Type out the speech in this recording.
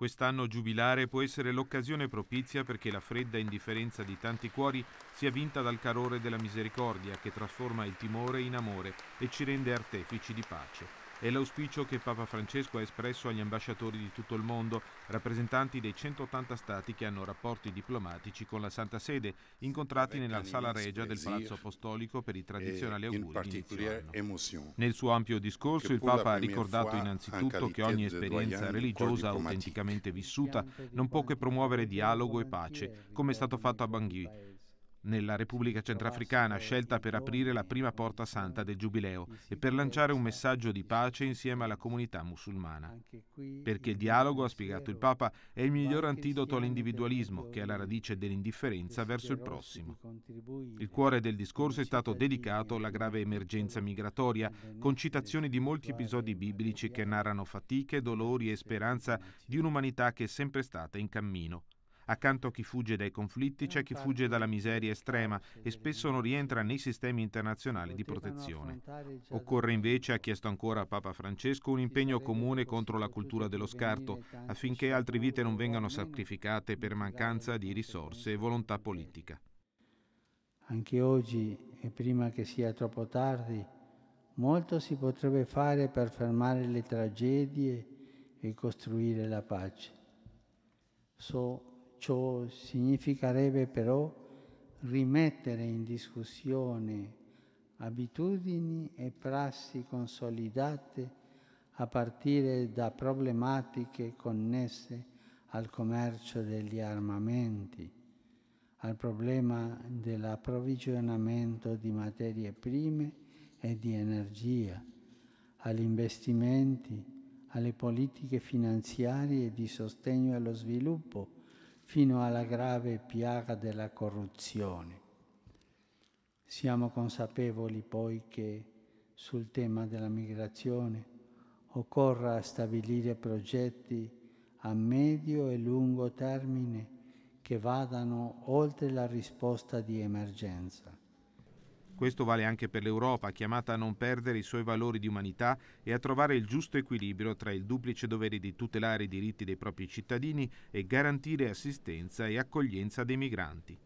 Quest'anno giubilare può essere l'occasione propizia perché la fredda indifferenza di tanti cuori sia vinta dal calore della misericordia che trasforma il timore in amore e ci rende artefici di pace. È l'auspicio che Papa Francesco ha espresso agli ambasciatori di tutto il mondo, rappresentanti dei 180 stati che hanno rapporti diplomatici con la Santa Sede, incontrati nella sala regia del Palazzo Apostolico per i tradizionali auguri di Nel suo ampio discorso il Papa ha ricordato innanzitutto che ogni esperienza religiosa autenticamente vissuta non può che promuovere dialogo e pace, come è stato fatto a Bangui nella Repubblica Centrafricana, scelta per aprire la prima porta santa del Giubileo e per lanciare un messaggio di pace insieme alla comunità musulmana. Perché il dialogo, ha spiegato il Papa, è il miglior antidoto all'individualismo, che è la radice dell'indifferenza verso il prossimo. Il cuore del discorso è stato dedicato alla grave emergenza migratoria, con citazioni di molti episodi biblici che narrano fatiche, dolori e speranza di un'umanità che è sempre stata in cammino. Accanto a chi fugge dai conflitti c'è chi fugge dalla miseria estrema e spesso non rientra nei sistemi internazionali di protezione. Occorre invece, ha chiesto ancora a Papa Francesco, un impegno comune contro la cultura dello scarto, affinché altre vite non vengano sacrificate per mancanza di risorse e volontà politica. Anche oggi, e prima che sia troppo tardi, molto si potrebbe fare per fermare le tragedie e costruire la pace. So ciò significherebbe però rimettere in discussione abitudini e prassi consolidate a partire da problematiche connesse al commercio degli armamenti, al problema dell'approvvigionamento di materie prime e di energia, agli investimenti, alle politiche finanziarie di sostegno allo sviluppo fino alla grave piaga della corruzione. Siamo consapevoli poi che sul tema della migrazione occorra stabilire progetti a medio e lungo termine che vadano oltre la risposta di emergenza. Questo vale anche per l'Europa, chiamata a non perdere i suoi valori di umanità e a trovare il giusto equilibrio tra il duplice dovere di tutelare i diritti dei propri cittadini e garantire assistenza e accoglienza dei migranti.